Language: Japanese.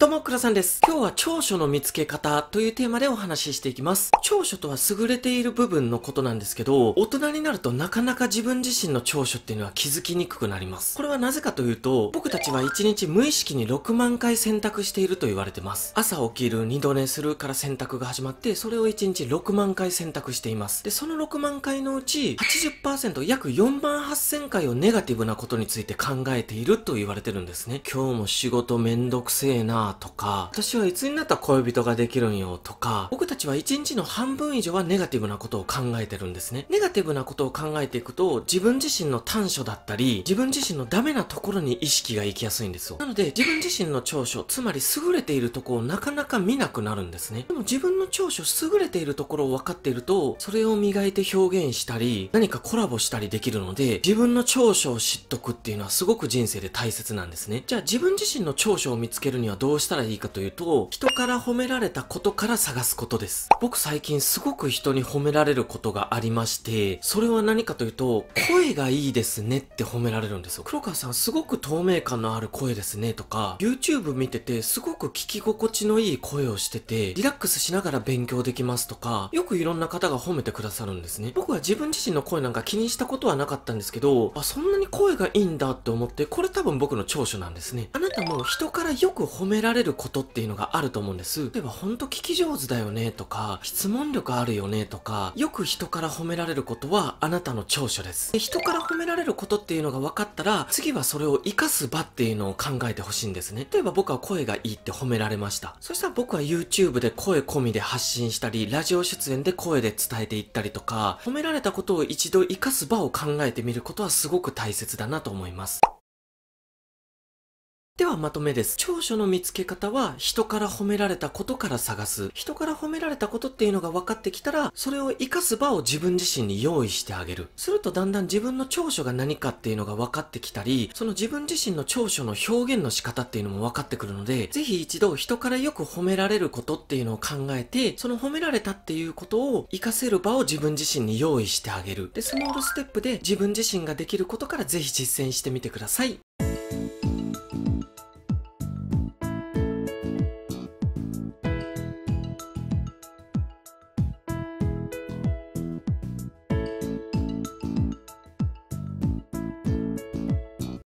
どうも、くらさんです。今日は長所の見つけ方というテーマでお話ししていきます。長所とは優れている部分のことなんですけど、大人になるとなかなか自分自身の長所っていうのは気づきにくくなります。これはなぜかというと、僕たちは1日無意識に6万回選択していると言われてます。朝起きる、二度寝するから選択が始まって、それを1日6万回選択しています。で、その6万回のうち80%、約4万8000回をネガティブなことについて考えていると言われてるんですね。今日も仕事めんどくせえなとか、私はいつになったら恋人ができるんよとか、僕たちは一日の半分以上はネガティブなことを考えてるんですね。ネガティブなことを考えていくと、自分自身の短所だったり、自分自身のダメなところに意識が行きやすいんですよ。なので、自分自身の長所、つまり優れているところをなかなか見なくなるんですね。でも自分の長所、優れているところを分かっていると、それを磨いて表現したり、何かコラボしたりできるので、自分の長所を知っとくっていうのはすごく人生で大切なんですね。じゃあ自分自身の長所を見つけるにはどうしたらいいかというと、人から褒められたことから探すことです。僕最近すごく人に褒められることがありまして、それは何かというと、声がいいですねって褒められるんですよ。黒川さんすごく透明感のある声ですねとか、YouTube 見ててすごく聞き心地のいい声をしてて、リラックスしながら勉強できますとか、よくいろんな方が褒めてくださるんですね。僕は自分自身の声なんか気にしたことはなかったんですけど、あ、そんなに声がいいんだって思って、これ多分僕の長所なんですね。あなたも人からよく褒められられることっていうのがあると思うんです。例えば、ほんと聞き上手だよねとか、質問力あるよねとか、よく人から褒められることはあなたの長所です。で人から褒められることっていうのが分かったら、次はそれを活かす場っていうのを考えてほしいんですね。例えば僕は声がいいって褒められました。そしたら僕は YouTube で声込みで発信したり、ラジオ出演で声で伝えていったりとか、褒められたことを一度活かす場を考えてみることはすごく大切だなと思います。ではまとめです。長所の見つけ方は人から褒められたことから探す。人から褒められたことっていうのが分かってきたら、それを活かす場を自分自身に用意してあげる。するとだんだん自分の長所が何かっていうのが分かってきたり、その自分自身の長所の表現の仕方っていうのも分かってくるので、ぜひ一度人からよく褒められることっていうのを考えて、その褒められたっていうことを活かせる場を自分自身に用意してあげる。で、スモールステップで自分自身ができることからぜひ実践してみてください。